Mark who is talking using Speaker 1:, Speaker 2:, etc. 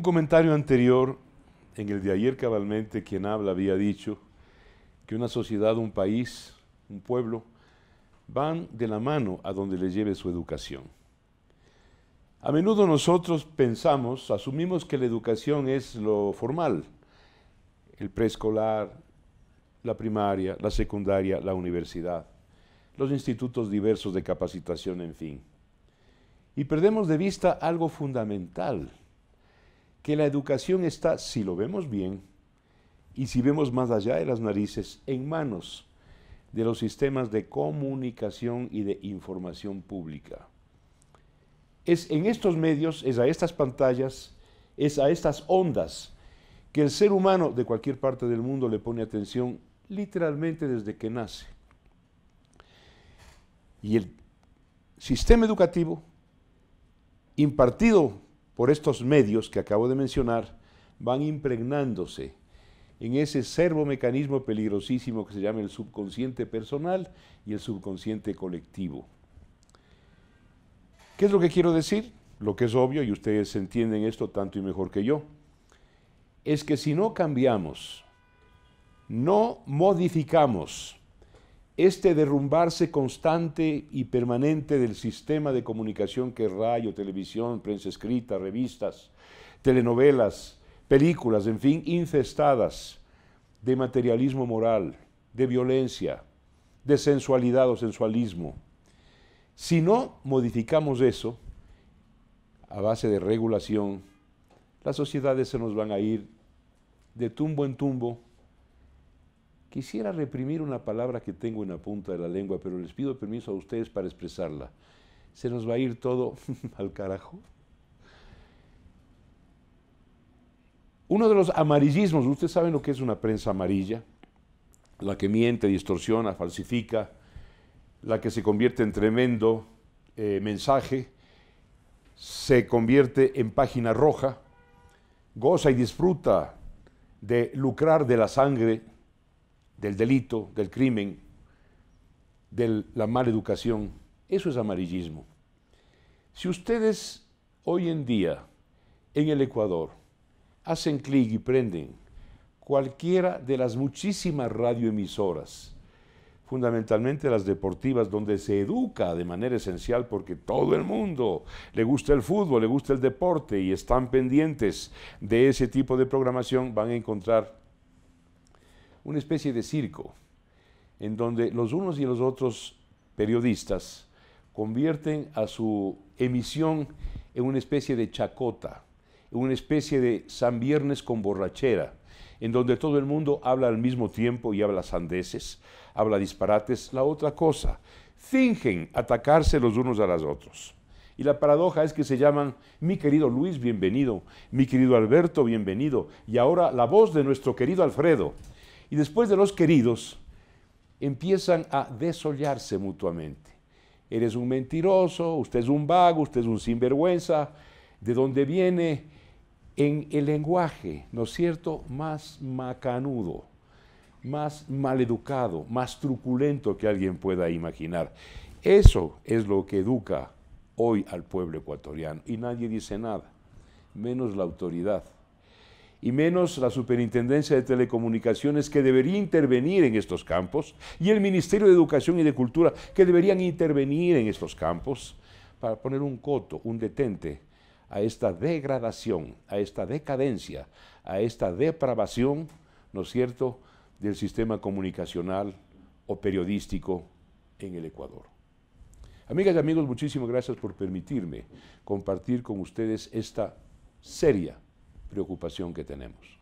Speaker 1: un comentario anterior, en el de ayer cabalmente, quien habla había dicho que una sociedad, un país, un pueblo, van de la mano a donde les lleve su educación. A menudo nosotros pensamos, asumimos que la educación es lo formal, el preescolar, la primaria, la secundaria, la universidad, los institutos diversos de capacitación, en fin. Y perdemos de vista algo fundamental, que la educación está, si lo vemos bien, y si vemos más allá de las narices, en manos de los sistemas de comunicación y de información pública. Es en estos medios, es a estas pantallas, es a estas ondas que el ser humano de cualquier parte del mundo le pone atención literalmente desde que nace. Y el sistema educativo impartido por estos medios que acabo de mencionar, van impregnándose en ese cervomecanismo peligrosísimo que se llama el subconsciente personal y el subconsciente colectivo. ¿Qué es lo que quiero decir? Lo que es obvio, y ustedes entienden esto tanto y mejor que yo, es que si no cambiamos, no modificamos este derrumbarse constante y permanente del sistema de comunicación que es radio, televisión, prensa escrita, revistas, telenovelas, películas, en fin, infestadas de materialismo moral, de violencia, de sensualidad o sensualismo. Si no modificamos eso, a base de regulación, las sociedades se nos van a ir de tumbo en tumbo Quisiera reprimir una palabra que tengo en la punta de la lengua, pero les pido permiso a ustedes para expresarla. Se nos va a ir todo al carajo. Uno de los amarillismos, ustedes saben lo que es una prensa amarilla, la que miente, distorsiona, falsifica, la que se convierte en tremendo eh, mensaje, se convierte en página roja, goza y disfruta de lucrar de la sangre del delito, del crimen, de la mala educación. Eso es amarillismo. Si ustedes hoy en día en el Ecuador hacen clic y prenden cualquiera de las muchísimas radioemisoras, fundamentalmente las deportivas, donde se educa de manera esencial porque todo el mundo le gusta el fútbol, le gusta el deporte y están pendientes de ese tipo de programación, van a encontrar una especie de circo, en donde los unos y los otros periodistas convierten a su emisión en una especie de chacota, en una especie de San Viernes con borrachera, en donde todo el mundo habla al mismo tiempo y habla sandeces, habla disparates, la otra cosa. Fingen atacarse los unos a los otros. Y la paradoja es que se llaman mi querido Luis, bienvenido, mi querido Alberto, bienvenido, y ahora la voz de nuestro querido Alfredo. Y después de los queridos, empiezan a desollarse mutuamente. Eres un mentiroso, usted es un vago, usted es un sinvergüenza. ¿De dónde viene? En el lenguaje, ¿no es cierto? Más macanudo, más maleducado, más truculento que alguien pueda imaginar. Eso es lo que educa hoy al pueblo ecuatoriano y nadie dice nada, menos la autoridad y menos la Superintendencia de Telecomunicaciones que debería intervenir en estos campos y el Ministerio de Educación y de Cultura que deberían intervenir en estos campos para poner un coto, un detente a esta degradación, a esta decadencia, a esta depravación, ¿no es cierto?, del sistema comunicacional o periodístico en el Ecuador. Amigas y amigos, muchísimas gracias por permitirme compartir con ustedes esta seria preocupación que tenemos.